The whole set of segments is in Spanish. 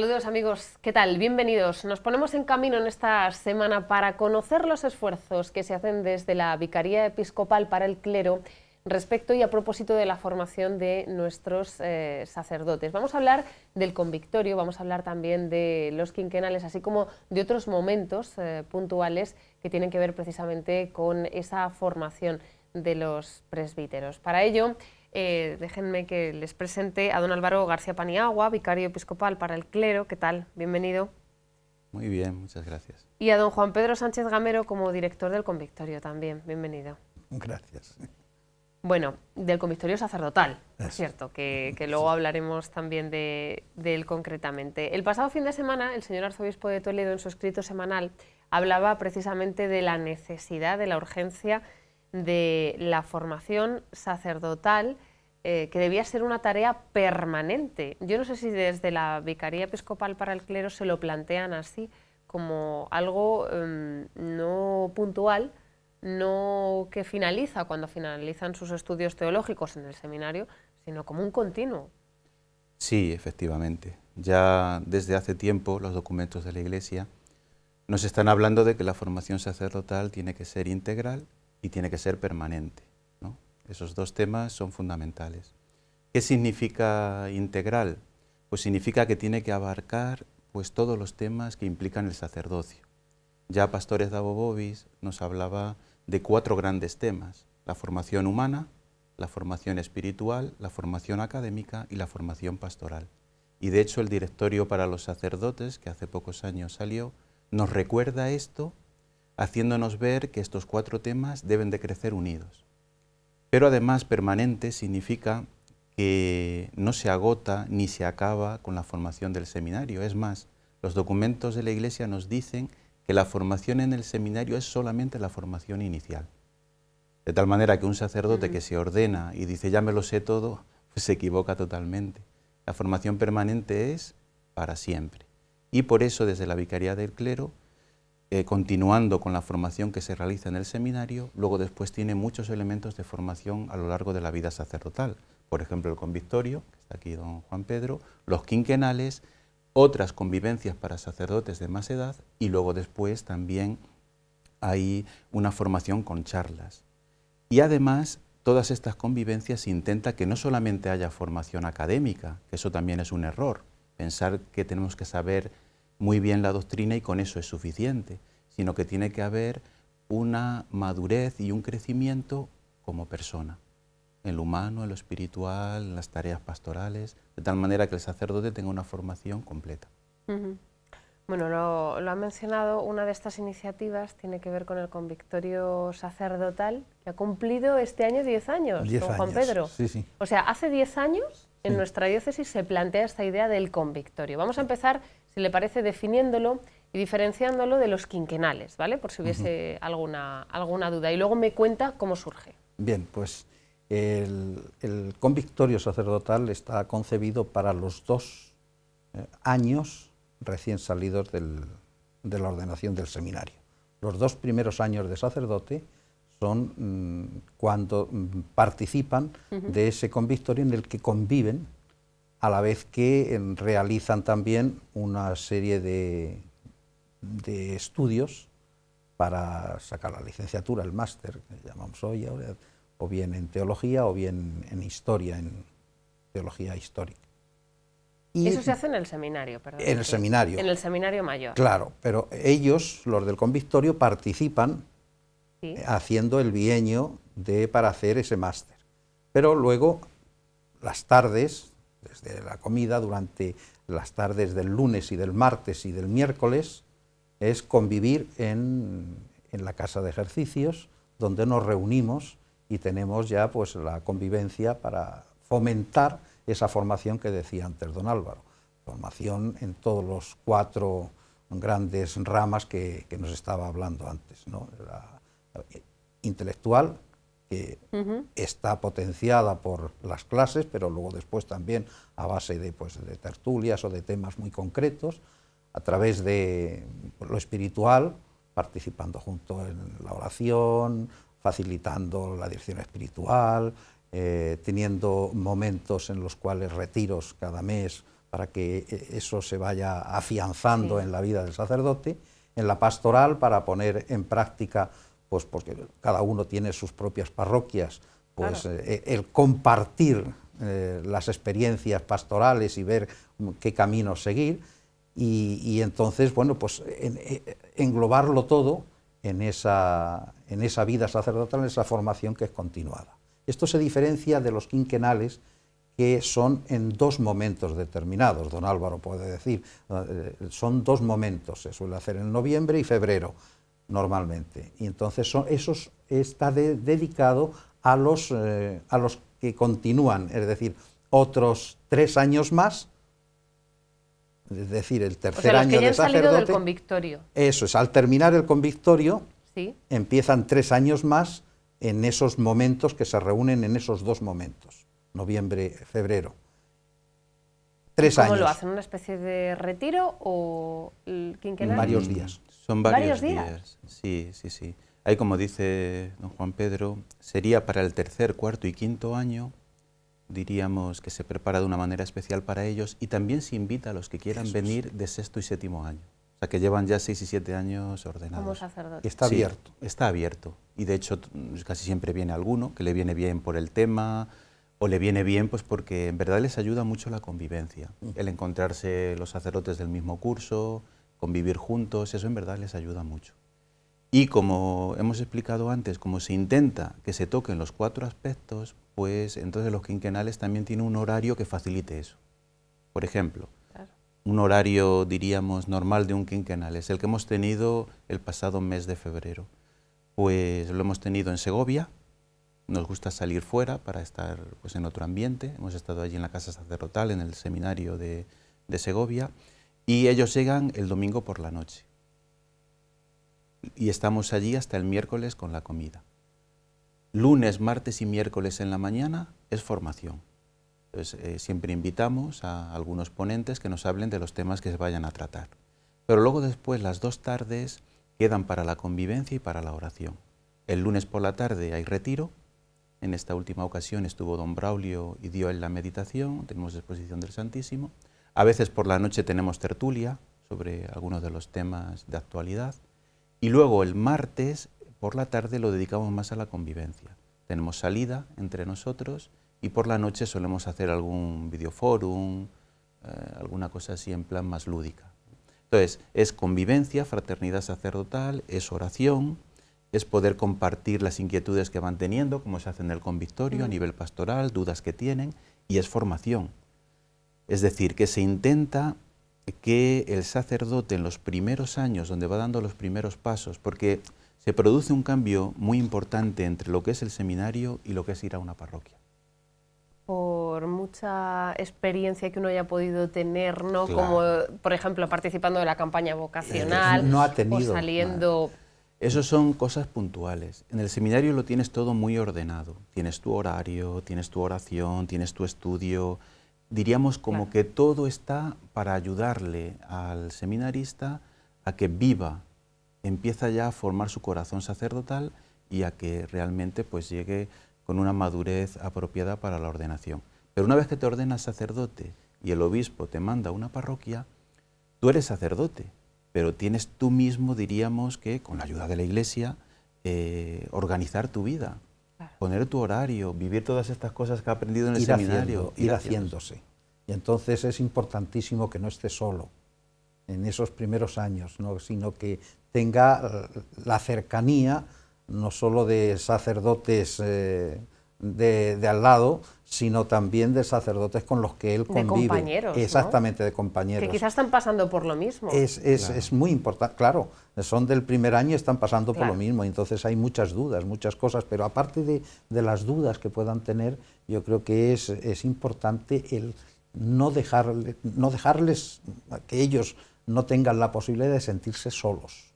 Saludos amigos, ¿qué tal? Bienvenidos. Nos ponemos en camino en esta semana para conocer los esfuerzos que se hacen desde la Vicaría Episcopal para el Clero respecto y a propósito de la formación de nuestros eh, sacerdotes. Vamos a hablar del convictorio, vamos a hablar también de los quinquenales, así como de otros momentos eh, puntuales que tienen que ver precisamente con esa formación de los presbíteros. Para ello, eh, déjenme que les presente a don Álvaro García Paniagua, vicario episcopal para el clero. ¿Qué tal? Bienvenido. Muy bien, muchas gracias. Y a don Juan Pedro Sánchez Gamero como director del convictorio también. Bienvenido. Gracias. Bueno, del convictorio sacerdotal, es cierto, que, luego hablaremos también de, de, él concretamente. El pasado fin de semana, el señor arzobispo de Toledo, en su escrito semanal, hablaba precisamente de la necesidad, de la urgencia de la formación sacerdotal, eh, que debía ser una tarea permanente. Yo no sé si desde la Vicaría Episcopal para el Clero se lo plantean así, como algo em, no puntual, no que finaliza cuando finalizan sus estudios teológicos en el seminario, sino como un continuo. Sí, efectivamente. Ya desde hace tiempo los documentos de la Iglesia nos están hablando de que la formación sacerdotal tiene que ser integral y tiene que ser permanente. Esos dos temas son fundamentales. ¿Qué significa integral? Pues significa que tiene que abarcar pues, todos los temas que implican el sacerdocio. Ya Pastores Dabobobis nos hablaba de cuatro grandes temas, la formación humana, la formación espiritual, la formación académica y la formación pastoral. Y de hecho el directorio para los sacerdotes, que hace pocos años salió, nos recuerda esto haciéndonos ver que estos cuatro temas deben de crecer unidos. Pero además permanente significa que no se agota ni se acaba con la formación del seminario. Es más, los documentos de la Iglesia nos dicen que la formación en el seminario es solamente la formación inicial. De tal manera que un sacerdote mm. que se ordena y dice ya me lo sé todo, pues se equivoca totalmente. La formación permanente es para siempre. Y por eso desde la Vicaría del Clero eh, continuando con la formación que se realiza en el seminario, luego después tiene muchos elementos de formación a lo largo de la vida sacerdotal. Por ejemplo, el convictorio, que está aquí don Juan Pedro, los quinquenales, otras convivencias para sacerdotes de más edad y luego después también hay una formación con charlas. Y además, todas estas convivencias intenta que no solamente haya formación académica, que eso también es un error, pensar que tenemos que saber muy bien la doctrina y con eso es suficiente, sino que tiene que haber una madurez y un crecimiento como persona, en lo humano, en lo espiritual, en las tareas pastorales, de tal manera que el sacerdote tenga una formación completa. Bueno, lo, ha mencionado, una de estas iniciativas tiene que ver con el convictorio sacerdotal que ha cumplido este año 10 años, con Juan Pedro. O sea, hace 10 años en nuestra diócesis se plantea esta idea del convictorio. Vamos a empezar si le parece, definiéndolo y diferenciándolo de los quinquenales, ¿vale? Por si hubiese alguna, alguna duda. Y luego me cuenta cómo surge. Bien, pues el, convictorio sacerdotal está concebido para los dos eh, años recién salidos del, de la ordenación del seminario. Los dos primeros años de sacerdote son mm, cuando mm, participan de ese convictorio en el que conviven a la vez que em, realizan también una serie de, estudios para sacar la licenciatura, el máster, que llamamos hoy o bien en teología o bien en historia, en teología histórica. Y Eso se hace en el seminario, En el seminario. En el seminario mayor. Claro, pero ellos, los del convictorio, participan haciendo el bienio de, para hacer ese máster. Pero luego, las tardes desde la comida durante las tardes del lunes y del martes y del miércoles, es convivir en, en la casa de ejercicios, donde nos reunimos y tenemos ya pues, la convivencia para fomentar esa formación que decía antes don Álvaro, formación en todos los cuatro grandes ramas que, nos estaba hablando antes, ¿no? Eh, intelectual, que está potenciada por las clases, pero luego después también a base de, pues, de tertulias o de temas muy concretos, a través de lo espiritual, participando junto en la oración, facilitando la dirección espiritual, eh, teniendo momentos en los cuales retiros cada mes para que eh, eso se vaya afianzando en la vida del sacerdote, en la pastoral para poner en práctica pues porque cada uno tiene sus propias parroquias, pues eh, eh, el compartir eh, las experiencias pastorales y ver qué camino seguir, y, entonces, bueno, pues englobarlo todo en esa, en esa vida sacerdotal, en esa formación que es continuada. Esto se diferencia de los quinquenales que son en dos momentos determinados, don Álvaro puede decir, son dos momentos, se suele hacer en noviembre y febrero normalmente. Y entonces son, eso está dedicado a los, eh, a los que continúan, es decir, otros tres años más, es decir, el tercer año de sacerdote. convictorio. Eso es, al terminar el convictorio, ¿Sí? empiezan tres años más en esos momentos que se reúnen en esos dos momentos, noviembre, febrero. Tres años. ¿Cómo lo hacen? ¿Una especie de retiro o quinquenal? Varios días. Son varios, días? Sí, sí, sí. Ahí, como dice don Juan Pedro, sería para el tercer, cuarto y quinto año, diríamos que se prepara de una manera especial para ellos y también se invita a los que quieran venir de sexto y séptimo año. O sea, que llevan ya seis y siete años ordenados. Está abierto. está abierto. Y de hecho, casi siempre viene alguno que le viene bien por el tema o le viene bien pues porque en verdad les ayuda mucho la convivencia, mm. el encontrarse los sacerdotes del mismo curso, convivir juntos, eso en verdad les ayuda mucho. Y como hemos explicado antes, como se intenta que se toquen los cuatro aspectos, pues entonces los quinquenales también tienen un horario que facilite eso. Por ejemplo, un horario, diríamos, normal de un quinquenal es el que hemos tenido el pasado mes de febrero. Pues lo hemos tenido en Segovia, nos gusta salir fuera para estar pues, en otro ambiente. Hemos estado allí en la casa sacerdotal, en el seminario de, de Segovia. Y ellos llegan el domingo por la noche. Y estamos allí hasta el miércoles con la comida. Lunes, martes y miércoles en la mañana es formación. Eh, siempre invitamos a algunos ponentes que nos hablen de los temas que se vayan a tratar. Pero luego después las dos tardes quedan para la convivencia y para la oración. El lunes por la tarde hay retiro. En esta última ocasión estuvo don Braulio y dio él la meditación. Tenemos exposición del Santísimo. A veces por la noche tenemos tertulia sobre algunos de los temas de actualidad. Y luego el martes por la tarde lo dedicamos más a la convivencia. Tenemos salida entre nosotros y por la noche solemos hacer algún videoforum, eh, alguna cosa así en plan más lúdica. Entonces, es convivencia, fraternidad sacerdotal, es oración, es poder compartir las inquietudes que van teniendo, como se hace en el convictorio, a nivel pastoral, dudas que tienen, y es formación. Es decir, que se intenta que el sacerdote en los primeros años, donde va dando los primeros pasos, porque se produce un cambio muy importante entre lo que es el seminario y lo que es ir a una parroquia. Por mucha experiencia que uno haya podido tener, ¿no? Como, por ejemplo, participando de la campaña vocacional no ha tenido, o saliendo... son cosas puntuales. En el seminario lo tienes todo muy ordenado. Tienes tu horario, tienes tu oración, tienes tu estudio, diríamos como que todo está para ayudarle al seminarista a que viva, empieza ya a formar su corazón sacerdotal y a que realmente pues llegue con una madurez apropiada para la ordenación. Pero una vez que te ordenas sacerdote y el obispo te manda a una parroquia, tú eres sacerdote, pero tienes tú mismo, diríamos que, con la ayuda de la Iglesia, eh, organizar tu vida, Poner tu horario, vivir todas estas cosas que ha aprendido en el seminario. ir, haciéndose. Y entonces es importantísimo que no esté solo en esos primeros años, sino que tenga la cercanía no solo de sacerdotes. Eh, de, al lado, sino también de sacerdotes con los que él convive. De compañeros. Exactamente, de compañeros. Que quizás están pasando por lo mismo. Es, muy importante, claro, son del primer año y están pasando por lo mismo, entonces hay muchas dudas, muchas cosas, pero aparte de, las dudas que puedan tener, yo creo que es, importante el no, dejarle, no dejarles que ellos no tengan la posibilidad de sentirse solos,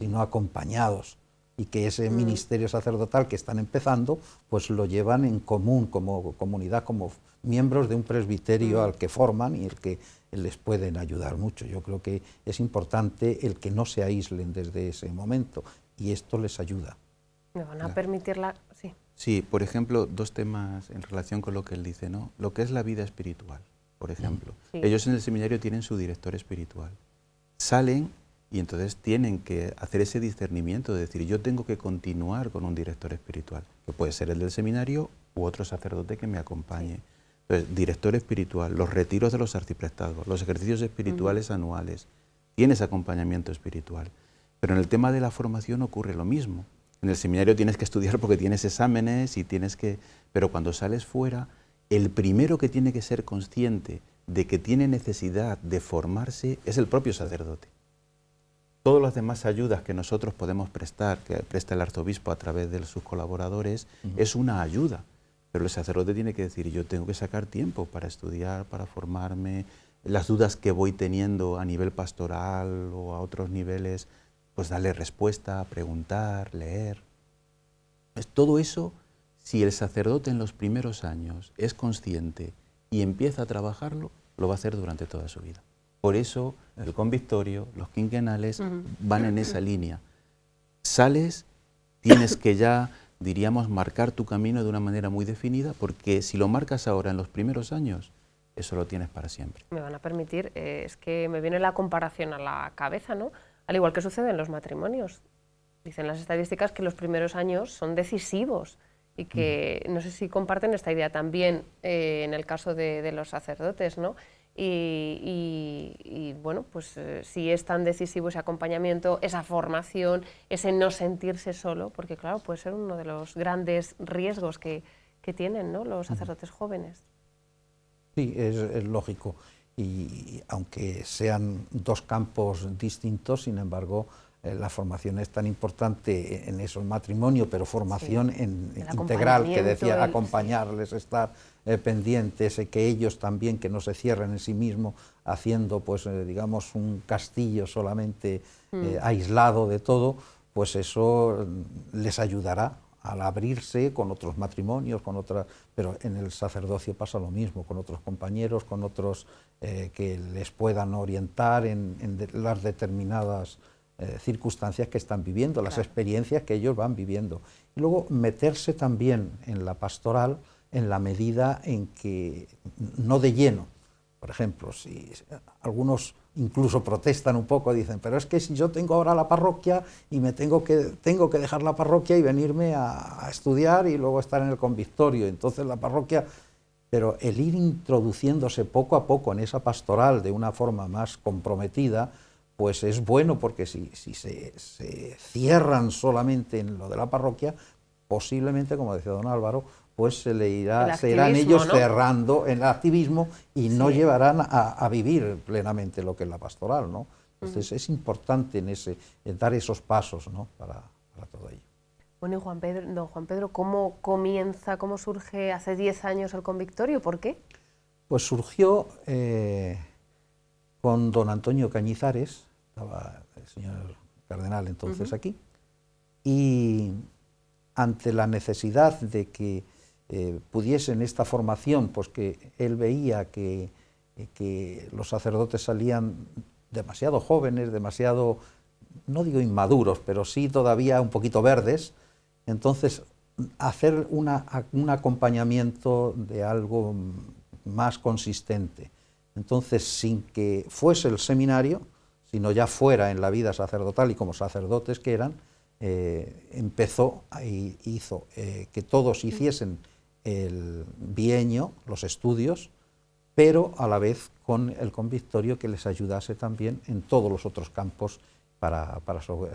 sino acompañados y que ese mm. ministerio sacerdotal que están empezando, pues lo llevan en común como comunidad, como miembros de un presbiterio mm. al que forman y el que les pueden ayudar mucho. Yo creo que es importante el que no se aíslen desde ese momento y esto les ayuda. Me van a permitir la... Sí. sí, por ejemplo, dos temas en relación con lo que él dice, ¿no? Lo que es la vida espiritual, por mm. ejemplo. Ellos en el seminario tienen su director espiritual. Salen y entonces tienen que hacer ese discernimiento de decir, yo tengo que continuar con un director espiritual, que puede ser el del seminario u otro sacerdote que me acompañe. Entonces, director espiritual, los retiros de los arciprestados, los ejercicios espirituales anuales, tienes acompañamiento espiritual. Pero en el tema de la formación ocurre lo mismo. En el seminario tienes que estudiar porque tienes exámenes y tienes que... Pero cuando sales fuera, el primero que tiene que ser consciente de que tiene necesidad de formarse es el propio sacerdote todas las demás ayudas que nosotros podemos prestar, que presta el arzobispo a través de sus colaboradores, es una ayuda. Pero el sacerdote tiene que decir, yo tengo que sacar tiempo para estudiar, para formarme, las dudas que voy teniendo a nivel pastoral o a otros niveles, pues darle respuesta, preguntar, leer. Pues todo eso, si el sacerdote en los primeros años es consciente y empieza a trabajarlo, lo va a hacer durante toda su vida. Por eso el convictorio, los quinquenales van en esa línea. Sales, tienes que ya, diríamos, marcar tu camino de una manera muy definida, porque si lo marcas ahora en los primeros años, eso lo tienes para siempre. Me van a permitir, eh, es que me viene la comparación a la cabeza, ¿no? Al igual que sucede en los matrimonios. Dicen las estadísticas que los primeros años son decisivos y que no sé si comparten esta idea también eh, en el caso de los sacerdotes, ¿no? Y, bueno, pues eh, si es tan decisivo ese acompañamiento, esa formación, ese no sentirse solo, porque claro, puede ser uno de los grandes riesgos que, tienen los sacerdotes jóvenes. Sí, es, lógico. Y aunque sean dos campos distintos, sin embargo, eh, la formación es tan importante en eso, el matrimonio, pero formación en, integral, que decía, acompañarles, estar eh, pendientes, eh, que ellos también, que no se cierren en sí mismos, haciendo, pues, digamos, un castillo solamente mm. aislado de todo, pues eso mm, les ayudará al abrirse con otros matrimonios, con otras, pero en el sacerdocio pasa lo mismo, con otros compañeros, con otros que les puedan orientar en, las determinadas eh, circunstancias que están viviendo, las experiencias que ellos van viviendo. Y luego meterse también en la pastoral en la medida en que no de lleno. Por ejemplo, si algunos incluso protestan un poco, dicen, pero es que si yo tengo ahora la parroquia y me tengo que, tengo que dejar la parroquia y venirme a, a estudiar y luego estar en el convictorio, entonces la parroquia... Pero el ir introduciéndose poco a poco en esa pastoral de una forma más comprometida, pues es bueno porque si, se, cierran solamente en lo de la parroquia, posiblemente, como decía don Álvaro, pues se le irá, serán irán ellos cerrando en el activismo y no llevarán a, vivir plenamente lo que es la pastoral, ¿no? Entonces es importante en ese, dar esos pasos, ¿no? Para, todo ello. Bueno, Juan Pedro, don Juan Pedro, ¿cómo comienza, cómo surge hace 10 años el convictorio? ¿Por qué? Pues surgió... Eh, con don Antonio Cañizares, estaba el señor cardenal entonces aquí, y ante la necesidad de que eh, pudiesen esta formación, pues que él veía eh, que, los sacerdotes salían demasiado jóvenes, demasiado, no digo inmaduros, pero sí todavía un poquito verdes, entonces hacer un acompañamiento de algo más consistente. Entonces, sin que fuese el seminario, sino ya fuera en la vida sacerdotal y como sacerdotes que eran, eh, empezó y hizo eh, que todos hiciesen el bienio, los estudios, pero a la vez con el convictorio que les ayudase también en todos los otros campos para, eh,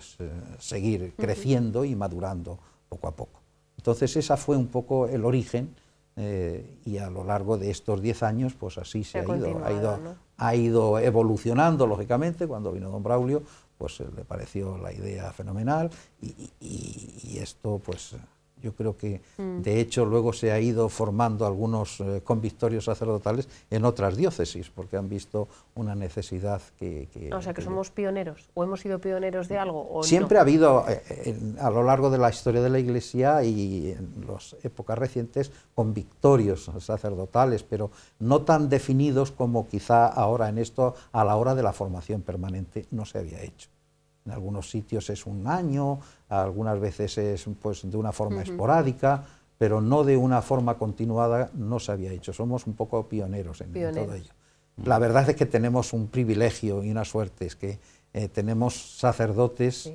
seguir creciendo y madurando poco a poco. Entonces, esa fue un poco el origen eh, y a lo largo de estos 10 años, pues así se, ha, ido, ha, ido, ha ido evolucionando, lógicamente, cuando vino don Braulio, pues eh, le pareció la idea fenomenal y, y esto, pues... Yo creo que, mm. de hecho, luego se ha ido formando algunos eh, convictorios sacerdotales en otras diócesis, porque han visto una necesidad que... o sea, que, somos pioneros, o hemos sido pioneros de algo. siempre ha habido, eh, eh, a lo largo de la historia de la Iglesia y en las épocas recientes, convictorios sacerdotales, pero no tan definidos como quizá ahora en esto, a la hora de la formación permanente, no se había hecho. En algunos sitios es un año, algunas veces es pues, de una forma esporádica, pero no de una forma continuada no se había hecho. Somos un poco pioneros en, todo ello. La verdad es que tenemos un privilegio y una suerte, es que eh, tenemos sacerdotes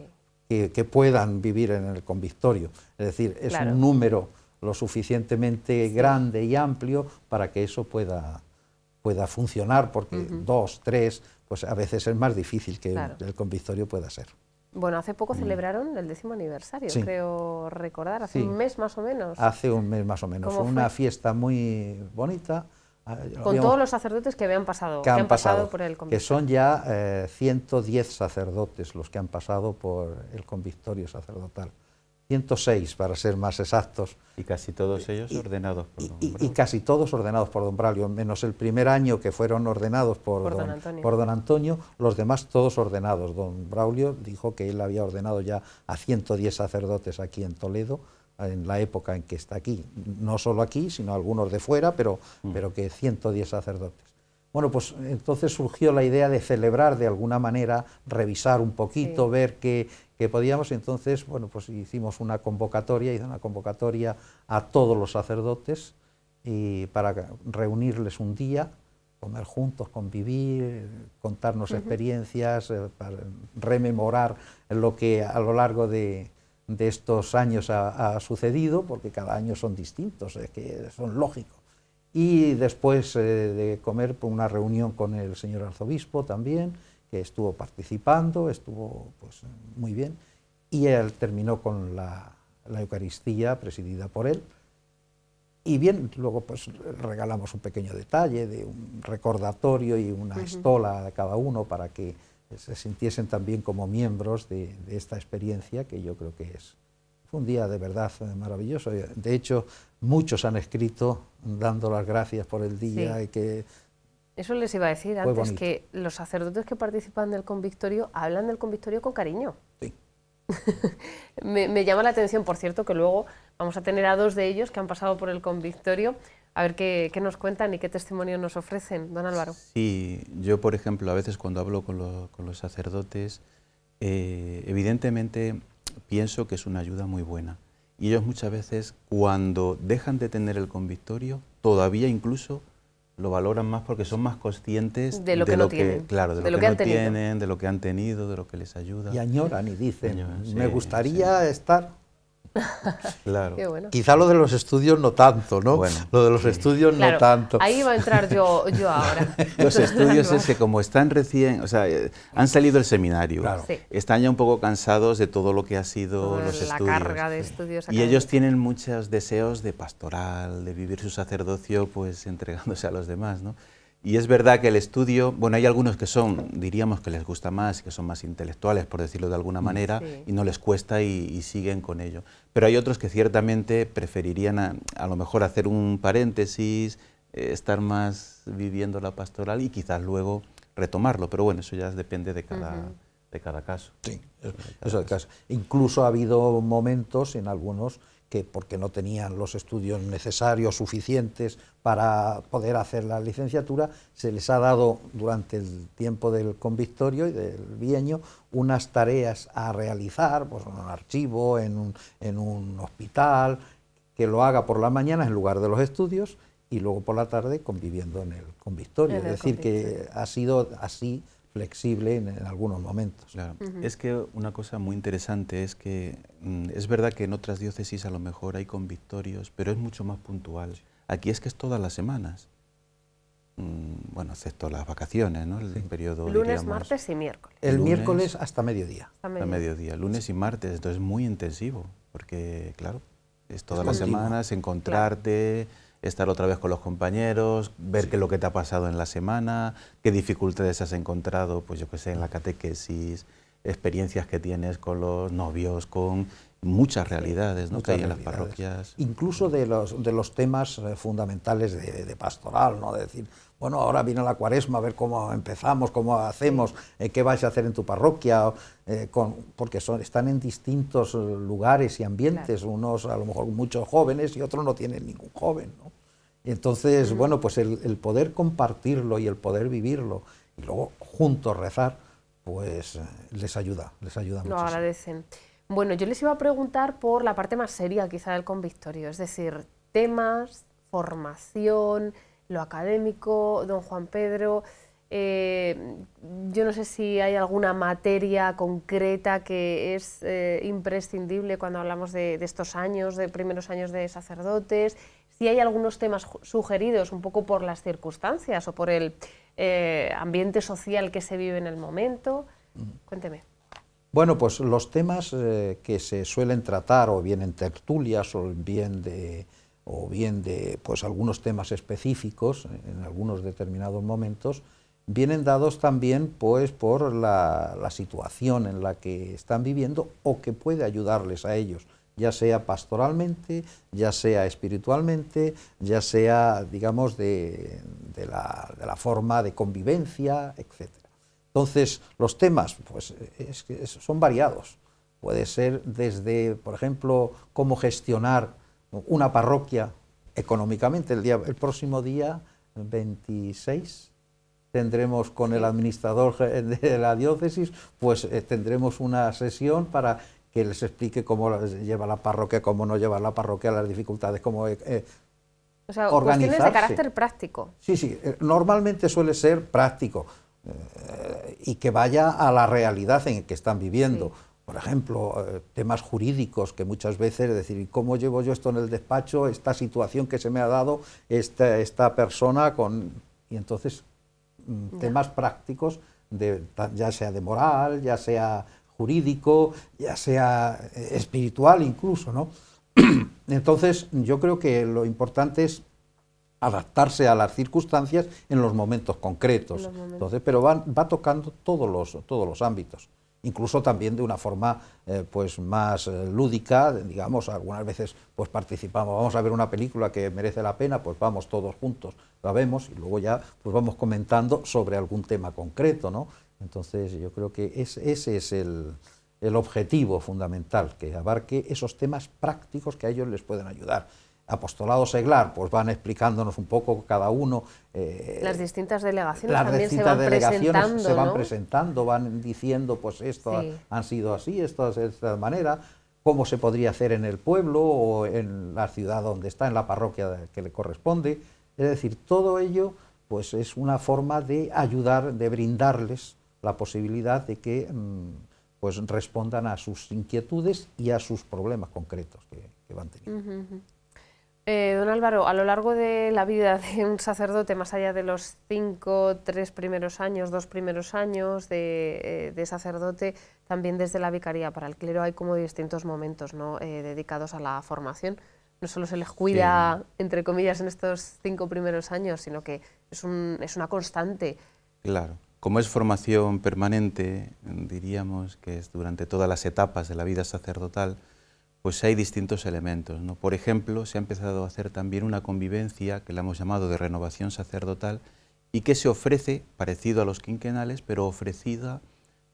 que, puedan vivir en el convictorio. Es decir, es un número lo suficientemente grande y amplio para que eso pueda, pueda funcionar, porque dos, tres, pues a veces es más difícil que el convictorio pueda ser. Bueno, hace poco mm. celebraron el décimo aniversario, creo recordar, hace un mes más o menos. Hace un mes más o menos, fue una fiesta muy bonita. Ah, Con todos los sacerdotes que habían pasado, que han, pasado, por el convictorio. Que son ya 110 eh, sacerdotes los que han pasado por el convictorio sacerdotal. 106 para ser más exactos. Y casi todos eh, ellos ordenados por don Braulio. Y, casi todos ordenados por don Braulio, menos el primer año que fueron ordenados por, don, Antonio, los demás todos ordenados. Don Braulio dijo que él había ordenado ya a 110 sacerdotes aquí en Toledo en la época en que está aquí, no solo aquí, sino algunos de fuera, pero, mm. pero que 110 sacerdotes. Bueno, pues entonces surgió la idea de celebrar de alguna manera, revisar un poquito, ver qué, que podíamos. Entonces, bueno, pues hicimos una convocatoria, una convocatoria a todos los sacerdotes y para reunirles un día, comer juntos, convivir, contarnos experiencias, eh, para rememorar lo que a lo largo de, estos años ha, sucedido, porque cada año son distintos, es que son lógicos. Y después eh, de comer, pues, una reunión con el señor arzobispo también que estuvo participando, estuvo pues, muy bien, y él terminó con la, Eucaristía presidida por él. Y bien, luego pues regalamos un pequeño detalle de un recordatorio y una estola a cada uno para que se sintiesen también como miembros de, esta experiencia que yo creo que es fue un día de verdad eh, maravilloso. De hecho, muchos han escrito dando las gracias por el día y que eso les iba a decir antes, que los sacerdotes que participan del convictorio hablan del convictorio con cariño. Sí. me, llama la atención, por cierto, que luego vamos a tener a dos de ellos que han pasado por el convictorio, a ver qué, nos cuentan y qué testimonio nos ofrecen, don Álvaro. Sí, yo, por ejemplo, a veces cuando hablo con, los sacerdotes, eh, evidentemente pienso que es una ayuda muy buena. Y ellos muchas veces, cuando dejan de tener el convictorio, todavía incluso lo valoran más porque son más conscientes de lo que, no tienen, claro, de, lo, que, tienen, de lo que han tenido, de lo que les ayuda. Y añoran y dicen, me gustaría estar Claro. Quizá lo de los estudios no tanto, ¿no? Bueno, lo de los estudios no tanto. Ahí va a entrar yo, yo ahora. los estudios es que como están recién, o sea, eh, han salido del seminario, están ya un poco cansados de todo lo que ha sido los estudios. estudios. Y ellos tienen muchos deseos de pastoral, de vivir su sacerdocio pues entregándose a los demás, ¿no? Y es verdad que el estudio, bueno, hay algunos que son, diríamos que les gusta más, que son más intelectuales, por decirlo de alguna mm, manera, y no les cuesta y, siguen con ello. Pero hay otros que ciertamente preferirían a, lo mejor hacer un paréntesis, eh, estar más viviendo la pastoral y quizás luego retomarlo. Pero bueno, eso ya depende de cada, de cada caso. Sí, eso es el caso. Incluso ha habido momentos en algunos que porque no tenían los estudios necesarios, suficientes para poder hacer la licenciatura, se les ha dado durante el tiempo del convictorio y del bienio unas tareas a realizar, pues en un archivo, en un, hospital, que lo haga por la mañana en lugar de los estudios y luego por la tarde conviviendo en el convictorio. es decir, que ha sido así flexible en, algunos momentos. Es que una cosa muy interesante es que mm, es verdad que en otras diócesis a lo mejor hay convictorios, pero es mucho más puntual. Aquí es que es todas las semanas. Mm, bueno, excepto las vacaciones, ¿no? El de. periodo, Lunes, martes y miércoles. El miércoles hasta mediodía. Hasta mediodía. Lunes y martes, entonces es muy intensivo, porque claro, es todas las semanas encontrarte estar otra vez con los compañeros, ver qué es lo que te ha pasado en la semana, qué dificultades has encontrado, pues yo que sé, en la catequesis, experiencias que tienes con los novios, con muchas realidades ¿no? que hay en las parroquias. Incluso de los, de los temas eh, fundamentales de, pastoral, ¿no? de decir, bueno, ahora viene la cuaresma, a ver cómo empezamos, cómo hacemos, eh, qué vais a hacer en tu parroquia, eh, con, porque son, están en distintos lugares y ambientes, unos a lo mejor muchos jóvenes y otros no tienen ningún joven. ¿no? Entonces, bueno, pues el, poder compartirlo y el poder vivirlo y luego juntos rezar, pues eh, les ayuda, les ayuda mucho. Lo agradecen. Bueno, yo les iba a preguntar por la parte más seria quizá del convictorio, es decir, temas, formación, lo académico, don Juan Pedro. Eh, yo no sé si hay alguna materia concreta que es eh, imprescindible cuando hablamos de, estos años, de primeros años de sacerdotes, si hay algunos temas sugeridos un poco por las circunstancias o por el eh, ambiente social que se vive en el momento. Cuénteme. Bueno, pues los temas eh, que se suelen tratar o bien en tertulias o bien de o bien de pues algunos temas específicos en algunos determinados momentos vienen dados también pues por la situación en la que están viviendo o que puede ayudarles a ellos ya sea pastoralmente, ya sea espiritualmente, ya sea, digamos, de, la, forma de convivencia, etc. Entonces, los temas pues, son variados. Puede ser desde, por ejemplo, cómo gestionar una parroquia económicamente. El, día, el próximo día, 26, tendremos con el administrador de la diócesis, pues eh, tendremos una sesión para que les explique cómo lleva la parroquia, cómo no lleva la parroquia, las dificultades, cómo eh, eh o sea, cuestiones de carácter práctico. Sí, sí, eh, normalmente suele ser práctico eh, y que vaya a la realidad en que están viviendo. Por ejemplo, temas jurídicos que muchas veces, es decir, ¿cómo llevo yo esto en el despacho? Esta situación que se me ha dado esta, persona con... Y entonces, mm, temas prácticos, de, ya sea de moral, ya sea jurídico, ya sea eh, espiritual incluso, ¿no? Entonces, yo creo que lo importante es adaptarse a las circunstancias en los momentos concretos. Entonces, pero va, tocando todos los, todos los ámbitos, incluso también de una forma eh, pues más eh, lúdica, digamos, algunas veces pues participamos, vamos a ver una película que merece la pena, pues vamos todos juntos, la vemos y luego ya pues vamos comentando sobre algún tema concreto, ¿no? Entonces yo creo que ese es el, objetivo fundamental, que abarque esos temas prácticos que a ellos les pueden ayudar. Apostolado Seglar, pues van explicándonos un poco cada uno. Eh, las distintas delegaciones también se van presentando, se van presentando, van diciendo, pues esto han sido así, esto de esta manera, cómo se podría hacer en el pueblo o en la ciudad donde está, en la parroquia que le corresponde. Es decir, todo ello pues es una forma de ayudar, de brindarles la posibilidad de que mm, pues respondan a sus inquietudes y a sus problemas concretos que, van teniendo. Eh, don Álvaro, a lo largo de la vida de un sacerdote, más allá de los cinco, tres primeros años, dos primeros años de, eh, sacerdote, también desde la vicaría para el clero hay como distintos momentos ¿no? Eh, dedicados a la formación no solo se les cuida, entre comillas, en estos cinco primeros años, sino que es una constante. Claro. Como es formación permanente, diríamos que es durante todas las etapas de la vida sacerdotal, pues hay distintos elementos. Por ejemplo, se ha empezado a hacer también una convivencia que la hemos llamado de renovación sacerdotal y que se ofrece, parecido a los quinquenales, pero ofrecida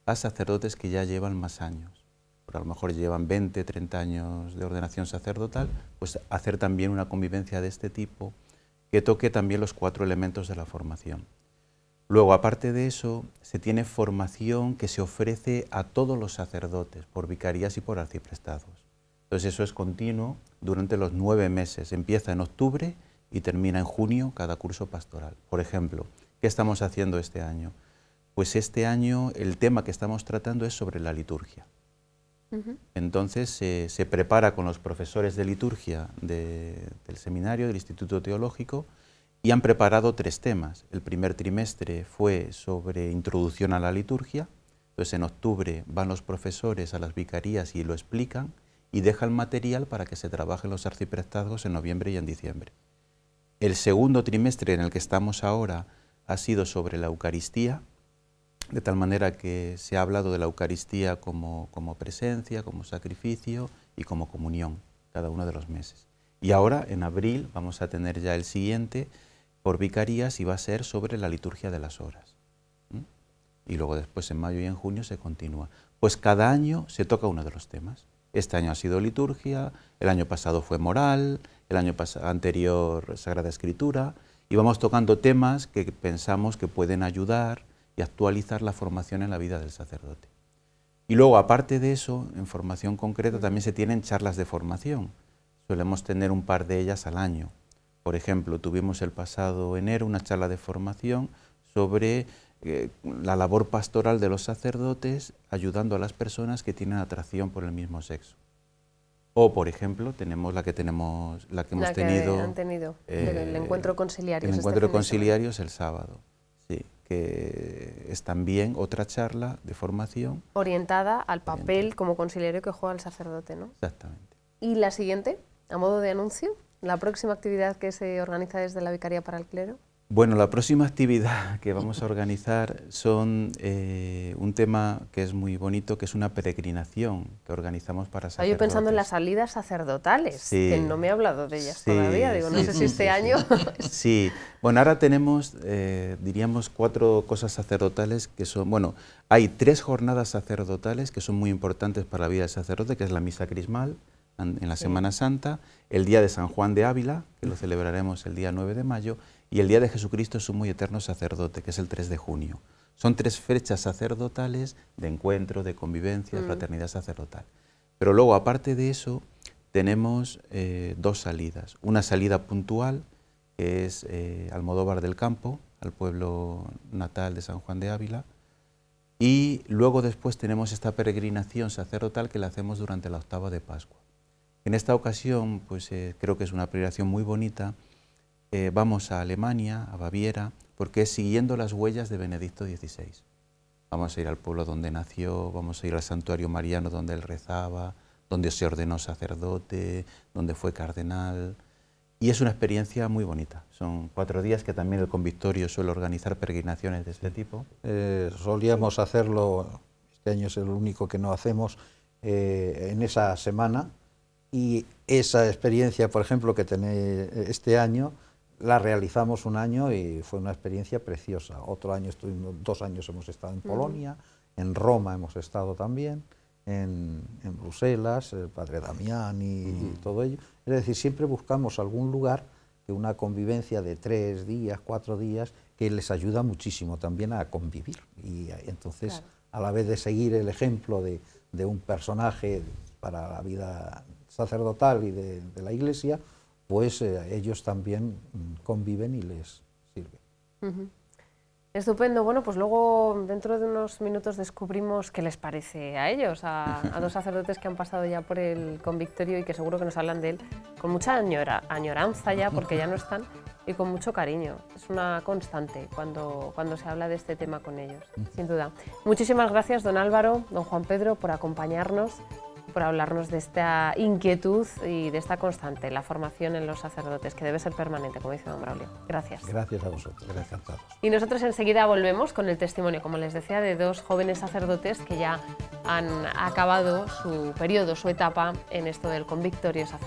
a sacerdotes que ya llevan más años. Pero a lo mejor llevan 20, 30 años de ordenación sacerdotal, pues hacer también una convivencia de este tipo que toque también los cuatro elementos de la formación. Luego, aparte de eso, se tiene formación que se ofrece a todos los sacerdotes por vicarías y por arciprestados. Entonces eso es continuo durante los nueve meses. Empieza en octubre y termina en junio cada curso pastoral. Por ejemplo, ¿qué estamos haciendo este año? Pues este año el tema que estamos tratando es sobre la liturgia. Entonces se prepara con los profesores de liturgia del seminario, del Instituto Teológico, y han preparado tres temas. El primer trimestre fue sobre introducción a la liturgia, entonces en octubre van los profesores a las vicarías y lo explican y dejan material para que se trabajen los arciprestazgos en noviembre y en diciembre. El segundo trimestre en el que estamos ahora ha sido sobre la Eucaristía, de tal manera que se ha hablado de la Eucaristía como, como presencia, como sacrificio y como comunión cada uno de los meses. Y ahora, en abril, vamos a tener ya el siguiente, por vicarías y va a ser sobre la liturgia de las horas. Y luego después en mayo y en junio se continúa. Pues cada año se toca uno de los temas. Este año ha sido liturgia, el año pasado fue moral, el año anterior Sagrada Escritura, y vamos tocando temas que pensamos que pueden ayudar y actualizar la formación en la vida del sacerdote. Y luego, aparte de eso, en formación concreta también se tienen charlas de formación. Solemos tener un par de ellas al año por ejemplo, tuvimos el pasado enero una charla de formación sobre eh, la labor pastoral de los sacerdotes ayudando a las personas que tienen atracción por el mismo sexo. O, por ejemplo, tenemos la que tenemos, la que hemos que tenido, han tenido el eh, encuentro conciliario. El encuentro conciliario es el sábado, sí, que es también otra charla de formación orientada al papel como conciliario que juega el sacerdote, ¿no? Exactamente. Y la siguiente, a modo de anuncio. ¿La próxima actividad que se organiza desde la Vicaría para el Clero? Bueno, la próxima actividad que vamos a organizar son eh, un tema que es muy bonito, que es una peregrinación que organizamos para sacerdotes. Ah, Estoy pensando en las salidas sacerdotales, que no me he hablado de ellas todavía, digo, no sé si este año... sí, bueno, ahora tenemos, eh, diríamos, cuatro cosas sacerdotales que son, bueno, hay tres jornadas sacerdotales que son muy importantes para la vida del sacerdote, que es la misa crismal, en la Semana Santa, el día de San Juan de Ávila, que lo celebraremos el día 9 de mayo, y el día de Jesucristo su muy Eterno Sacerdote, que es el 3 de junio. Son tres fechas sacerdotales de encuentro, de convivencia, de mm. fraternidad sacerdotal. Pero luego, aparte de eso, tenemos eh, dos salidas. Una salida puntual, que es al eh, Almodóvar del Campo, al pueblo natal de San Juan de Ávila, y luego después tenemos esta peregrinación sacerdotal que la hacemos durante la octava de Pascua. En esta ocasión, pues eh, creo que es una peregrinación muy bonita. Eh, vamos a Alemania, a Baviera, porque es siguiendo las huellas de Benedicto XVI. Vamos a ir al pueblo donde nació, vamos a ir al santuario mariano donde él rezaba, donde se ordenó sacerdote, donde fue cardenal. Y es una experiencia muy bonita. Son cuatro días que también el convictorio suele organizar peregrinaciones de este tipo. Eh, solíamos hacerlo, este año es el único que no hacemos, en esa semana y esa experiencia, por ejemplo, que tenéis eh, este año, la realizamos un año y fue una experiencia preciosa. Otro año estuvimos, dos años hemos estado en mm. Polonia, en Roma hemos estado también, en, Bruselas, el eh, padre Damián y, mm. todo ello. Es decir, siempre buscamos algún lugar que una convivencia de tres días, cuatro días, que les ayuda muchísimo también a convivir. Y eh, entonces, a la vez de seguir el ejemplo de un personaje para la vida sacerdotal y de, la Iglesia, pues eh, ellos también mm, conviven y les sirve. Estupendo. Bueno, pues luego dentro de unos minutos descubrimos qué les parece a ellos, a, dos sacerdotes que han pasado ya por el convictorio y que seguro que nos hablan de él con mucha añoranza ya, porque ya no están, y con mucho cariño. Es una constante cuando, cuando se habla de este tema con ellos, sin duda. Muchísimas gracias, don Álvaro, don Juan Pedro, por acompañarnos por hablarnos de esta inquietud y de esta constante, la formación en los sacerdotes, que debe ser permanente, como dice don Braulio. Gracias. Gracias a vosotros, gracias a todos. Y nosotros enseguida volvemos con el testimonio, como les decía, de dos jóvenes sacerdotes que ya han acabado su periodo, su etapa en esto del convictorio sacerdotal.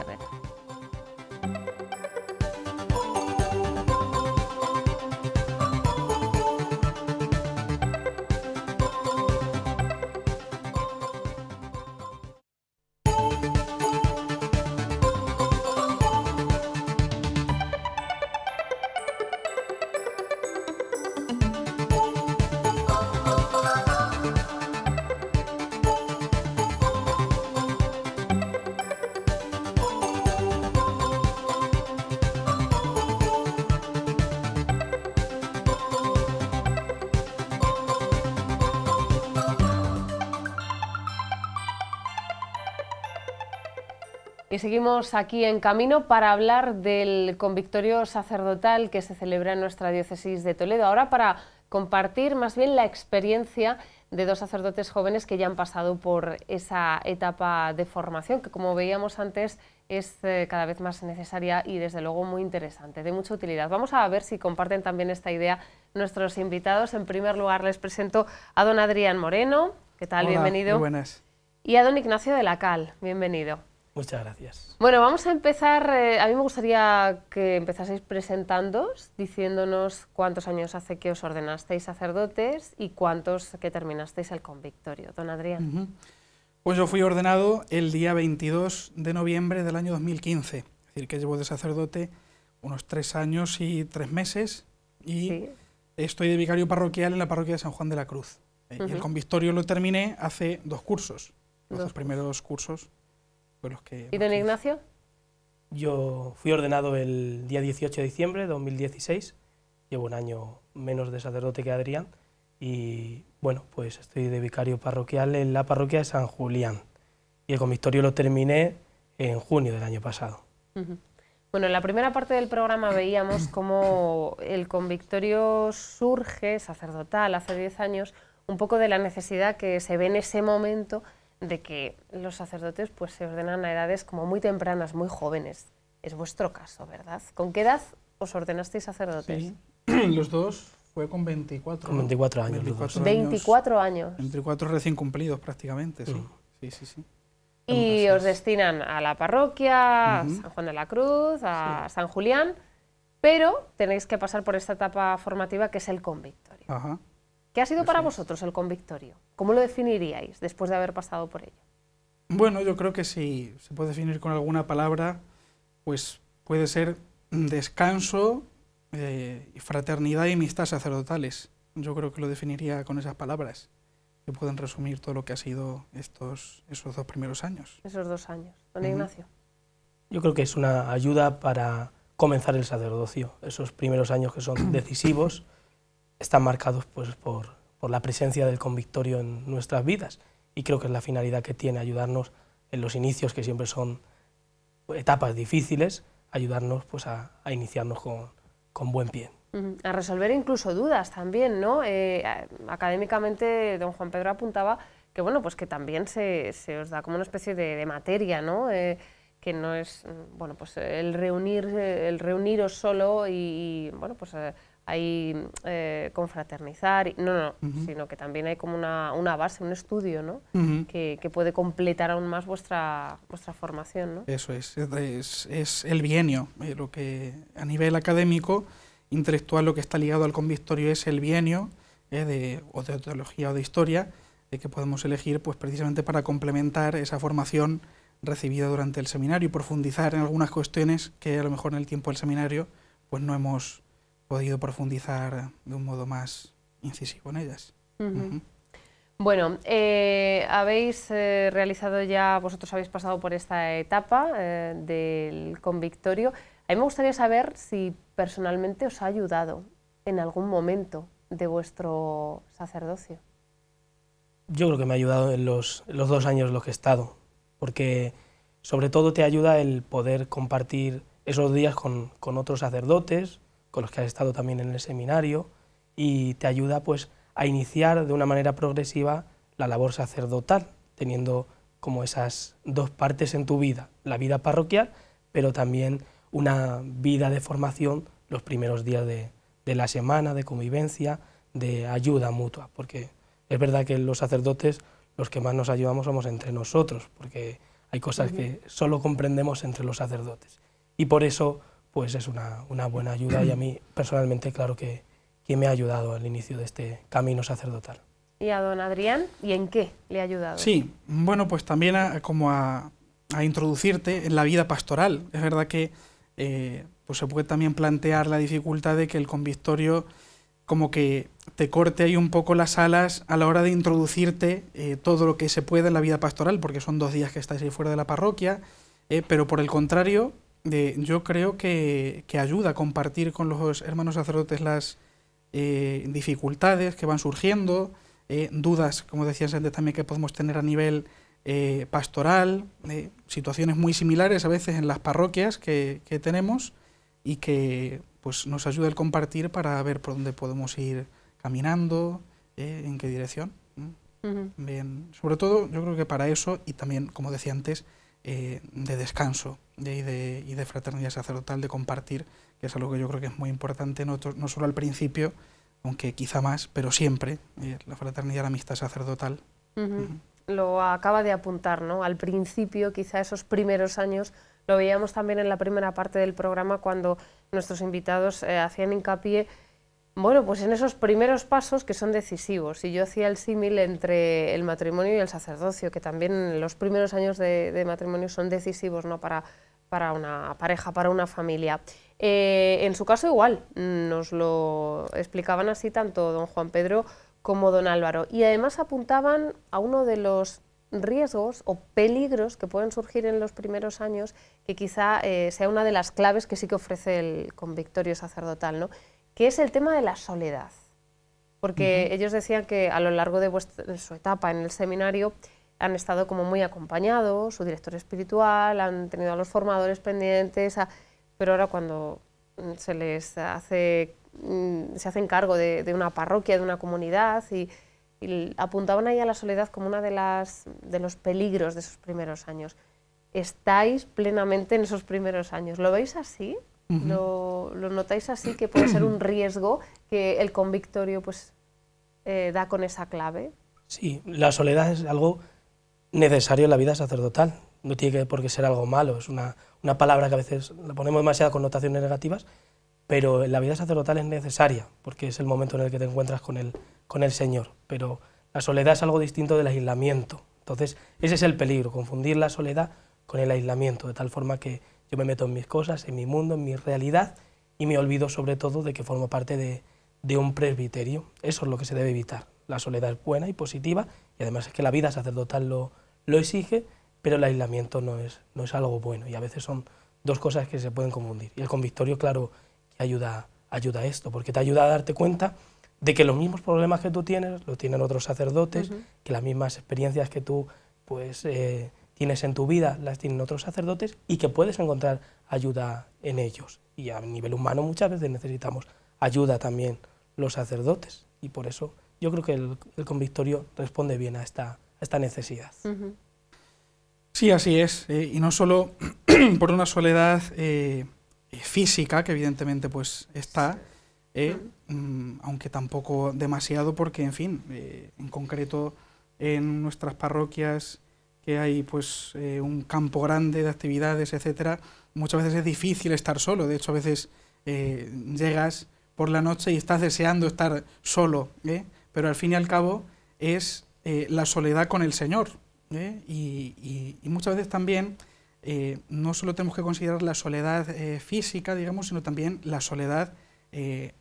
Y seguimos aquí en camino para hablar del convictorio sacerdotal que se celebra en nuestra diócesis de Toledo. Ahora para compartir más bien la experiencia de dos sacerdotes jóvenes que ya han pasado por esa etapa de formación, que como veíamos antes es eh, cada vez más necesaria y desde luego muy interesante, de mucha utilidad. Vamos a ver si comparten también esta idea nuestros invitados. En primer lugar les presento a don Adrián Moreno. ¿Qué tal? Bienvenido. Muy buenas. Y a don Ignacio de la Cal. Bienvenido. Muchas gracias. Bueno, vamos a empezar. Eh, a mí me gustaría que empezaseis presentándoos, diciéndonos cuántos años hace que os ordenasteis sacerdotes y cuántos que terminasteis el convictorio. Don Adrián. Pues yo fui ordenado el día 22 de noviembre del año 2015. Es decir, que llevo de sacerdote unos tres años y tres meses y estoy de vicario parroquial en la parroquia de San Juan de la Cruz. Eh, y el convictorio lo terminé hace dos cursos, los dos primeros cursos ¿Y don Ignacio? Yo fui ordenado el día 18 de diciembre de 2016, llevo un año menos de sacerdote que Adrián, y bueno, pues estoy de vicario parroquial en la parroquia de San Julián, y el convictorio lo terminé en junio del año pasado. Bueno, en la primera parte del programa veíamos cómo el convictorio surge sacerdotal hace 10 años, un poco de la necesidad que se ve en ese momento de que los sacerdotes pues, se ordenan a edades como muy tempranas, muy jóvenes. Es vuestro caso, ¿verdad? ¿Con qué edad os ordenasteis sacerdotes? los dos fue con 24. Con 24 años. 24 años, 24 recién cumplidos prácticamente, sí. Mm. Sí, sí, sí. Y os destinan a la parroquia, San Juan de la Cruz, a San Julián, pero tenéis que pasar por esta etapa formativa que es el convictorio. Ajá. ¿Qué ha sido para vosotros el convictorio? ¿Cómo lo definiríais después de haber pasado por ello? Bueno, yo creo que si se puede definir con alguna palabra, pues puede ser descanso, eh, fraternidad y amistad sacerdotales. Yo creo que lo definiría con esas palabras, que pueden resumir todo lo que ha sido estos, esos dos primeros años. Esos dos años. Don Ignacio. Yo creo que es una ayuda para comenzar el sacerdocio, esos primeros años que son decisivos están marcados pues, por, por la presencia del convictorio en nuestras vidas y creo que es la finalidad que tiene ayudarnos en los inicios, que siempre son etapas difíciles, ayudarnos pues, a, iniciarnos con, con buen pie. A resolver incluso dudas también, ¿no? Eh, académicamente, don Juan Pedro apuntaba que, bueno, pues que también se, se os da como una especie de, materia, ¿no? Eh, que no es, mm, bueno, pues el, reunir, eh, el reuniros solo y, bueno, pues hay eh, confraternizar, no, no, sino que también hay como una, base, un estudio, ¿no? que, puede completar aún más vuestra, vuestra formación, ¿no? Eso es, es, es el bienio, eh, lo que a nivel académico, intelectual, lo que está ligado al convictorio es el bienio, eh, de, o de teología o de historia, que podemos elegir pues precisamente para complementar esa formación recibida durante el seminario y profundizar en algunas cuestiones que a lo mejor en el tiempo del seminario pues no hemos podido profundizar de un modo más incisivo en ellas. Bueno, eh, habéis eh, realizado ya, vosotros habéis pasado por esta etapa eh, del convictorio. A mí me gustaría saber si personalmente os ha ayudado en algún momento de vuestro sacerdocio. Yo creo que me ha ayudado en los, dos años los que he estado, porque sobre todo te ayuda el poder compartir esos días con, con otros sacerdotes, con los que has estado también en el seminario, y te ayuda pues a iniciar de una manera progresiva la labor sacerdotal, teniendo como esas dos partes en tu vida, la vida parroquial, pero también una vida de formación los primeros días de, la semana, de convivencia, de ayuda mutua, porque es verdad que los sacerdotes los que más nos ayudamos somos entre nosotros, porque hay cosas que solo comprendemos entre los sacerdotes. Y por eso pues es una, buena ayuda y a mí personalmente, claro que, que me ha ayudado al inicio de este camino sacerdotal. ¿Y a don Adrián? ¿Y en qué le ha ayudado? Sí, bueno, pues también como a, a, introducirte en la vida pastoral. Es verdad que eh, pues se puede también plantear la dificultad de que el convictorio como que te corte ahí un poco las alas a la hora de introducirte eh, todo lo que se puede en la vida pastoral, porque son dos días que estáis ahí fuera de la parroquia, eh, pero por el contrario, yo creo que, que, ayuda a compartir con los hermanos sacerdotes las eh, dificultades que van surgiendo, eh, dudas, como decías antes también, que podemos tener a nivel eh, pastoral, situaciones muy similares a veces en las parroquias que, tenemos y que pues, nos ayuda el compartir para ver por dónde podemos ir caminando, en qué dirección. Bien, sobre todo yo creo que para eso y también, como decía antes, eh, de descanso y, de, fraternidad sacerdotal, de compartir, que es algo que yo creo que es muy importante, no, solo al principio, aunque quizá más, pero siempre, eh, la fraternidad, la amistad sacerdotal. Lo acaba de apuntar, ¿no? Al principio, quizá esos primeros años, lo veíamos también en la primera parte del programa cuando nuestros invitados eh, hacían hincapié bueno, pues en esos primeros pasos que son decisivos, y yo hacía el símil entre el matrimonio y el sacerdocio, que también los primeros años de, matrimonio son decisivos ¿no? para, una pareja, para una familia. Eh, en su caso igual, nos lo explicaban así tanto don Juan Pedro como don Álvaro, y además apuntaban a uno de los riesgos o peligros que pueden surgir en los primeros años, que quizá eh, sea una de las claves que sí que ofrece el convictorio sacerdotal, ¿no? que es el tema de la soledad. Porque ellos decían que a lo largo de, su etapa en el seminario han estado como muy acompañados, su director espiritual, han tenido a los formadores pendientes, pero ahora cuando mm, se les hace, mm, se hacen cargo de, una parroquia, de una comunidad y, apuntaban ahí a la soledad como uno de, de los peligros de esos primeros años. ¿Estáis plenamente en esos primeros años? ¿Lo veis así? ¿Lo, notáis así que puede ser un riesgo que el convictorio pues, eh, da con esa clave? Sí, la soledad es algo necesario en la vida sacerdotal. No tiene por qué ser algo malo. Es una, palabra que a veces la ponemos demasiadas connotaciones negativas, pero en la vida sacerdotal es necesaria, porque es el momento en el que te encuentras con el, con el Señor. Pero la soledad es algo distinto del aislamiento. Entonces, ese es el peligro, confundir la soledad con el aislamiento, de tal forma que yo me meto en mis cosas, en mi mundo, en mi realidad y me olvido sobre todo de que formo parte de, un presbiterio. Eso es lo que se debe evitar. La soledad es buena y positiva y además es que la vida sacerdotal lo, lo exige, pero el aislamiento no es, no es algo bueno y a veces son dos cosas que se pueden confundir. Y el convictorio, claro, que ayuda, ayuda a esto, porque te ayuda a darte cuenta de que los mismos problemas que tú tienes los tienen otros sacerdotes, que las mismas experiencias que tú pues eh, tienes en tu vida las tienen otros sacerdotes y que puedes encontrar ayuda en ellos. Y a nivel humano muchas veces necesitamos ayuda también los sacerdotes y por eso yo creo que el, convictorio responde bien a esta, esta necesidad. Sí, así es. Eh, y no solo por una soledad eh, eh, física, que evidentemente pues está, mm, aunque tampoco demasiado, porque en fin, en concreto en nuestras parroquias que hay pues eh, un campo grande de actividades, etcétera, muchas veces es difícil estar solo. De hecho, a veces eh, llegas por la noche y estás deseando estar solo, ¿eh? pero al fin y al cabo es la soledad con el Señor. Y, y, muchas veces también no solo tenemos que considerar la soledad física, digamos, sino también la soledad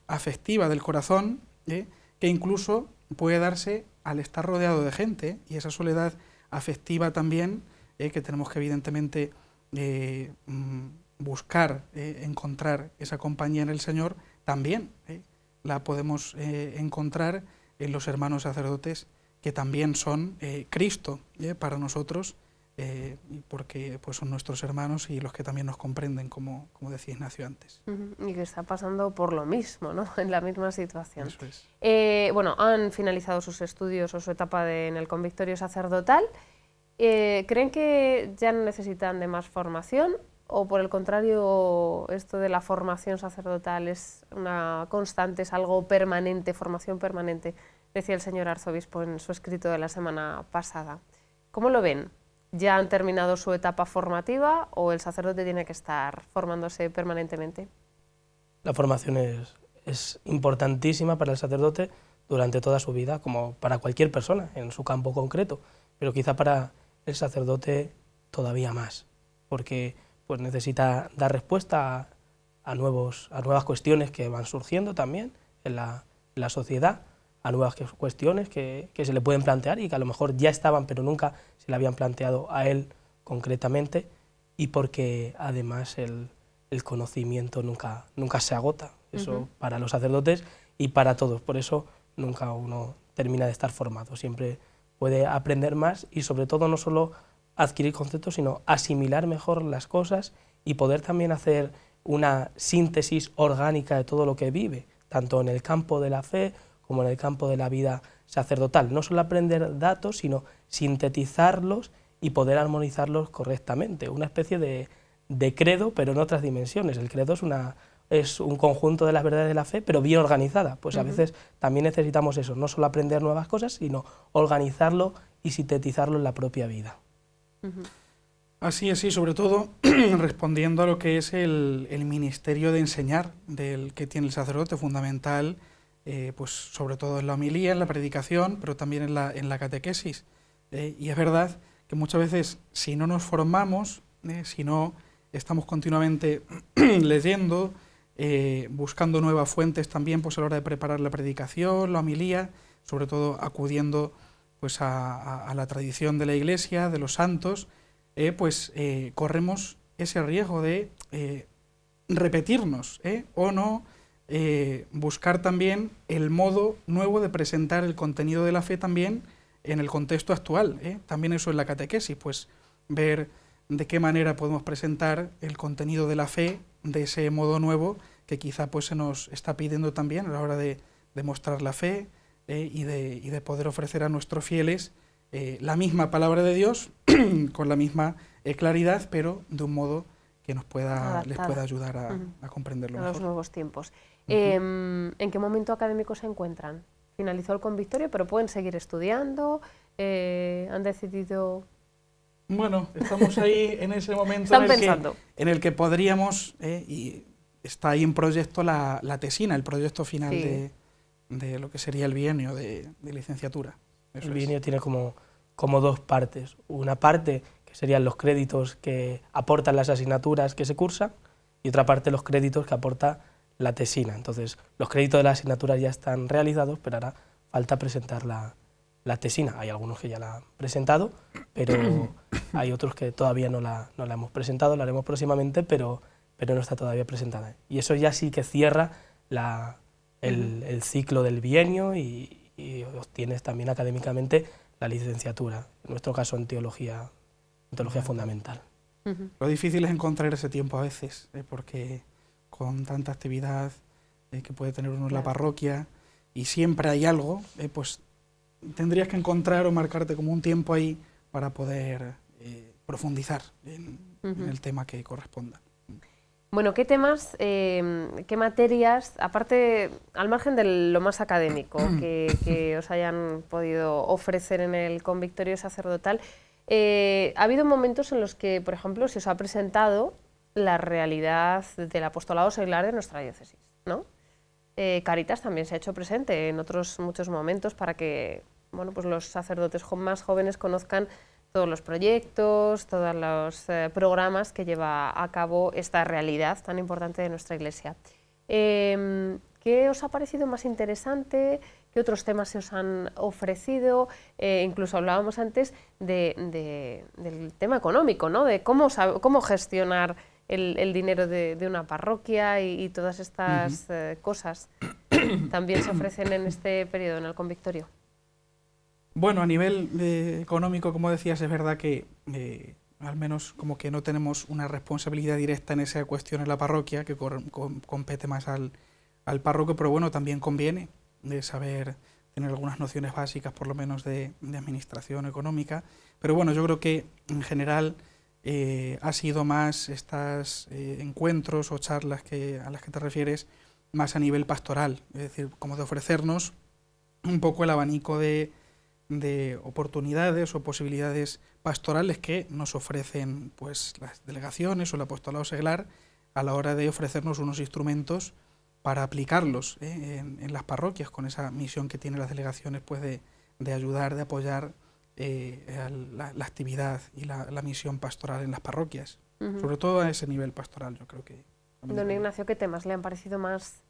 afectiva del corazón, que incluso puede darse al estar rodeado de gente y esa soledad afectiva también, eh, que tenemos que evidentemente eh, mm, buscar, eh, encontrar esa compañía en el Señor, también la podemos encontrar en los hermanos sacerdotes, que también son Cristo para nosotros eh, porque pues son nuestros hermanos y los que también nos comprenden, como, como decía Ignacio antes. Y que está pasando por lo mismo, ¿no? en la misma situación. Eh, bueno, han finalizado sus estudios o su etapa en el convictorio sacerdotal. Eh, ¿Creen que ya no necesitan de más formación o por el contrario esto de la formación sacerdotal es una constante, es algo permanente, formación permanente? Decía el señor arzobispo en su escrito de la semana pasada. ¿Cómo lo ven? ya han terminado su etapa formativa o el sacerdote tiene que estar formándose permanentemente? La formación es, importantísima para el sacerdote durante toda su vida, como para cualquier persona en su campo concreto, pero quizá para el sacerdote todavía más, porque pues necesita dar respuesta a, nuevos, a nuevas cuestiones que van surgiendo también en la sociedad a nuevas cuestiones que, se le pueden plantear y que a lo mejor ya estaban, pero nunca se le habían planteado a él concretamente, y porque además el, conocimiento nunca, nunca se agota, eso para los sacerdotes y para todos, por eso nunca uno termina de estar formado, siempre puede aprender más y sobre todo no solo adquirir conceptos, sino asimilar mejor las cosas y poder también hacer una síntesis orgánica de todo lo que vive, tanto en el campo de la fe como en el campo de la vida sacerdotal. No solo aprender datos, sino sintetizarlos y poder armonizarlos correctamente. Una especie de, de credo, pero en otras dimensiones. El credo es, una, es un conjunto de las verdades de la fe, pero bien organizada. Pues a veces también necesitamos eso, no solo aprender nuevas cosas, sino organizarlo y sintetizarlo en la propia vida. Así es, y sobre todo respondiendo a lo que es el, el ministerio de enseñar del que tiene el sacerdote fundamental eh, pues sobre todo en la homilía, en la predicación, pero también en la, en catequesis. Eh, y es verdad que muchas veces si no nos formamos, eh, si no estamos continuamente leyendo, buscando nuevas fuentes también pues a la hora de preparar la predicación, la homilía, sobre todo acudiendo pues a, a la tradición de la Iglesia, de los santos, pues corremos ese riesgo de repetirnos o no eh, buscar también el modo nuevo de presentar el contenido de la fe también en el contexto actual. ¿eh? También eso es la catequesis, pues ver de qué manera podemos presentar el contenido de la fe de ese modo nuevo que quizá pues se nos está pidiendo también a la hora de, demostrar mostrar la fe ¿eh? y, de, poder ofrecer a nuestros fieles la misma palabra de Dios con la misma claridad, pero de un modo que nos pueda, les pueda ayudar a, comprenderlo. los nuevos tiempos. Em, ¿En qué momento académico se encuentran? Finalizó el convictorio, pero pueden seguir estudiando, eh, han decidido... Bueno, estamos ahí en ese momento en el, que, podríamos, eh, y está ahí en proyecto la, tesina, el proyecto final de, lo que sería el bienio de, de licenciatura. el bienio tiene como, como dos partes. Una parte que serían los créditos que aportan las asignaturas que se cursan y otra parte los créditos que aporta la tesina. Entonces, los créditos de la asignatura ya están realizados, pero ahora falta presentar la, tesina. Hay algunos que ya la han presentado, pero hay otros que todavía no la, no la hemos presentado, la haremos próximamente, pero, pero no está todavía presentada. Y eso ya sí que cierra el, ciclo del bienio y, obtienes también académicamente la licenciatura, en nuestro caso en teología, teología fundamental. Lo difícil es encontrar ese tiempo a veces, eh, porque con tanta actividad eh, que puede tener uno en la parroquia y siempre hay algo, eh, pues tendrías que encontrar o marcarte como un tiempo ahí para poder eh, profundizar en, el tema que corresponda. Bueno, ¿qué temas, em, qué materias, aparte, al margen de lo más académico que, os hayan podido ofrecer en el convictorio sacerdotal, ha habido momentos en los que, por ejemplo, se os ha presentado la realidad del apostolado secular de nuestra diócesis. ¿no? Eh, Caritas también se ha hecho presente en otros muchos momentos para que bueno, pues los sacerdotes más jóvenes conozcan todos los proyectos, todos los eh, programas que lleva a cabo esta realidad tan importante de nuestra Iglesia. Em, ¿Qué os ha parecido más interesante? ¿Qué otros temas se os han ofrecido? Eh, incluso hablábamos antes del tema económico, ¿no? de cómo, cómo gestionar el, dinero de, una parroquia y, todas estas eh, cosas también se ofrecen en este periodo, en el convictorio. Bueno, a nivel eh, económico, como decías, es verdad que eh, al menos como que no tenemos una responsabilidad directa en esa cuestión en la parroquia, que compete más al, al, párroco, pero bueno, también conviene de saber tener algunas nociones básicas, por lo menos, de administración económica. Pero bueno, yo creo que en general eh, ha sido más estos eh, encuentros o charlas que, a las que te refieres, más a nivel pastoral, es decir, como de ofrecernos un poco el abanico de, oportunidades o posibilidades pastorales que nos ofrecen pues, las delegaciones o el apostolado seglar a la hora de ofrecernos unos instrumentos para aplicarlos eh, en, las parroquias con esa misión que tienen las delegaciones pues, de ayudar, de apoyar eh, la, actividad y la, misión pastoral en las parroquias, sobre todo a ese nivel pastoral, yo creo que... Don Ignacio, ¿qué temas le han parecido más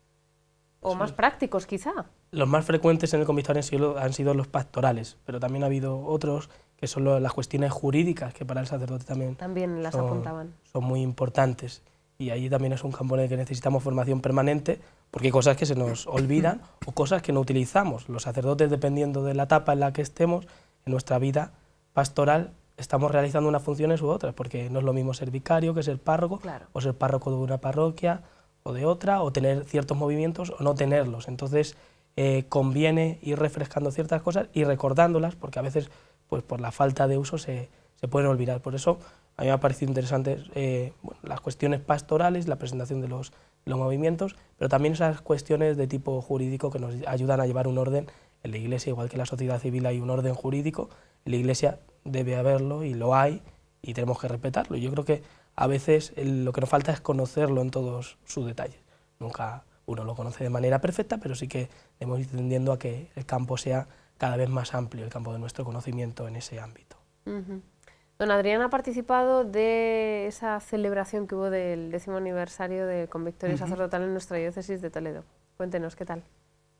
o más prácticos quizá? Los más frecuentes en el convictorio han sido, los pastorales, pero también ha habido otros que son las cuestiones jurídicas, que para el sacerdote también, también las son, apuntaban. son muy importantes. Y ahí también es un campo en el que necesitamos formación permanente, porque hay cosas que se nos olvidan o cosas que no utilizamos. Los sacerdotes, dependiendo de la etapa en la que estemos, en nuestra vida pastoral estamos realizando unas funciones u otras, porque no es lo mismo ser vicario que ser párroco, o ser párroco de una parroquia o de otra, o tener ciertos movimientos o no tenerlos. Entonces eh, conviene ir refrescando ciertas cosas y recordándolas, porque a veces pues, por la falta de uso se, pueden olvidar. Por eso a mí me ha parecido interesantes eh, las cuestiones pastorales, la presentación de los, los movimientos, pero también esas cuestiones de tipo jurídico que nos ayudan a llevar un orden en la Iglesia, igual que en la sociedad civil hay un orden jurídico, en la Iglesia debe haberlo y lo hay y tenemos que respetarlo. Yo creo que a veces lo que nos falta es conocerlo en todos sus detalles. Nunca uno lo conoce de manera perfecta, pero sí que hemos ido tendiendo a que el campo sea cada vez más amplio, el campo de nuestro conocimiento en ese ámbito. Don Adrián ha participado de esa celebración que hubo del décimo aniversario de convictorio sacerdotal en nuestra diócesis de Toledo. Cuéntenos, ¿qué tal?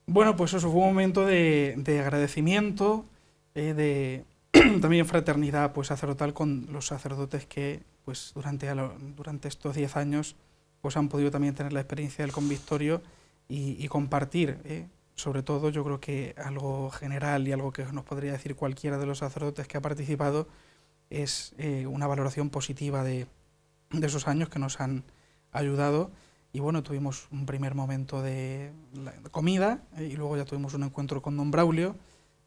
Bueno, pues eso fue un momento de, agradecimiento, eh, de también fraternidad pues, sacerdotal con los sacerdotes que pues, durante, estos 10 años pues, han podido también tener la experiencia del convictorio y, compartir. Eh. sobre todo yo creo que algo general y algo que nos podría decir cualquiera de los sacerdotes que ha participado es eh, una valoración positiva de esos años que nos han ayudado. Y bueno, tuvimos un primer momento de comida eh, y luego ya tuvimos un encuentro con don Braulio,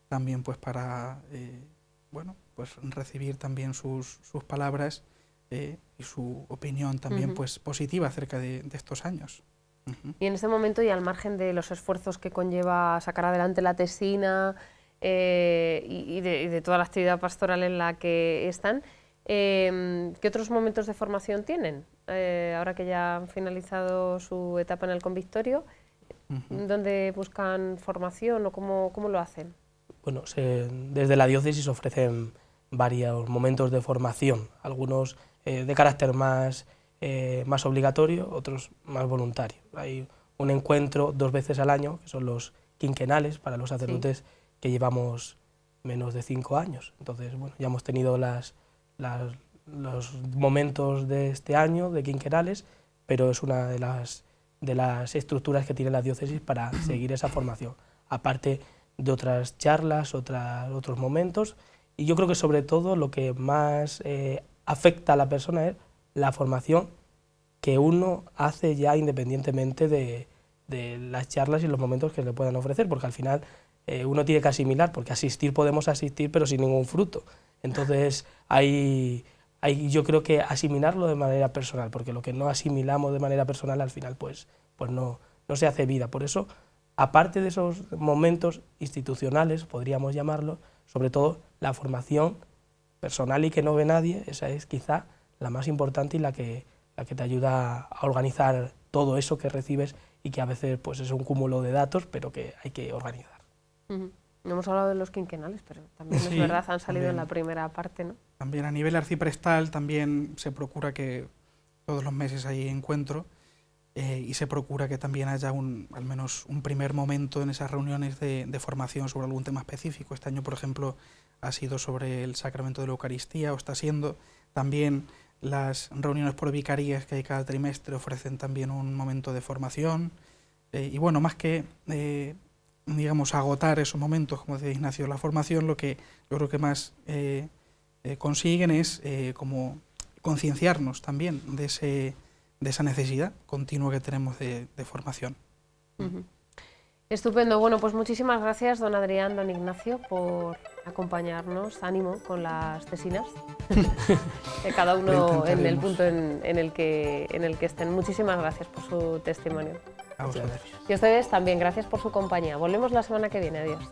también pues para, eh, bueno, pues recibir también sus, palabras eh, y su opinión también pues positiva acerca de, estos años. Y en ese momento y al margen de los esfuerzos que conlleva sacar adelante la tesina y, de, y, de, toda la actividad pastoral en la que están, ¿qué otros momentos de formación tienen? Eh, ahora que ya han finalizado su etapa en el convictorio, ¿dónde buscan formación o cómo, cómo lo hacen? Bueno, desde la diócesis ofrecen varios momentos de formación, algunos eh, de carácter más, eh, más obligatorio, otros más voluntario. Hay un encuentro dos veces al año, que son los quinquenales para los sacerdotes que llevamos menos de cinco años. Entonces, bueno, ya hemos tenido las, las, los momentos de este año, de quinquerales, pero es una de las, de las estructuras que tiene la diócesis para seguir esa formación, aparte de otras charlas, otras, otros momentos, y yo creo que sobre todo lo que más eh, afecta a la persona es la formación que uno hace ya independientemente de, de las charlas y los momentos que le puedan ofrecer, porque al final eh, uno tiene que asimilar, porque asistir podemos asistir, pero sin ningún fruto. Entonces hay yo creo que asimilarlo de manera personal, porque lo que no asimilamos de manera personal al final pues, pues no, no se hace vida. Por eso, aparte de esos momentos institucionales, podríamos llamarlo, sobre todo la formación personal y que no ve nadie, esa es quizá la más importante y la que, la que te ayuda a organizar todo eso que recibes y que a veces pues, es un cúmulo de datos, pero que hay que organizar. No hemos hablado de los quinquenales, pero también es verdad, han salido en la primera parte, ¿no? También a nivel arciprestal también se procura que todos los meses hay encuentro eh, y se procura que también haya un, al menos un primer momento en esas reuniones de, formación sobre algún tema específico. Este año, por ejemplo, ha sido sobre el sacramento de la Eucaristía o está siendo. También las reuniones por vicarías que hay cada trimestre ofrecen también un momento de formación. Eh, y bueno, más que... Eh, digamos, agotar esos momentos, como decía Ignacio, la formación, lo que yo creo que más eh, eh, consiguen es eh, como concienciarnos también de, ese, de esa necesidad continua que tenemos de, formación. Estupendo. Bueno, pues muchísimas gracias, don Adrián, don Ignacio, por acompañarnos. Ánimo con las tesinas. Cada uno en el punto en, el en el que estén. Muchísimas gracias por su testimonio. Y ustedes también, gracias por su compañía. Volvemos la semana que viene. Adiós.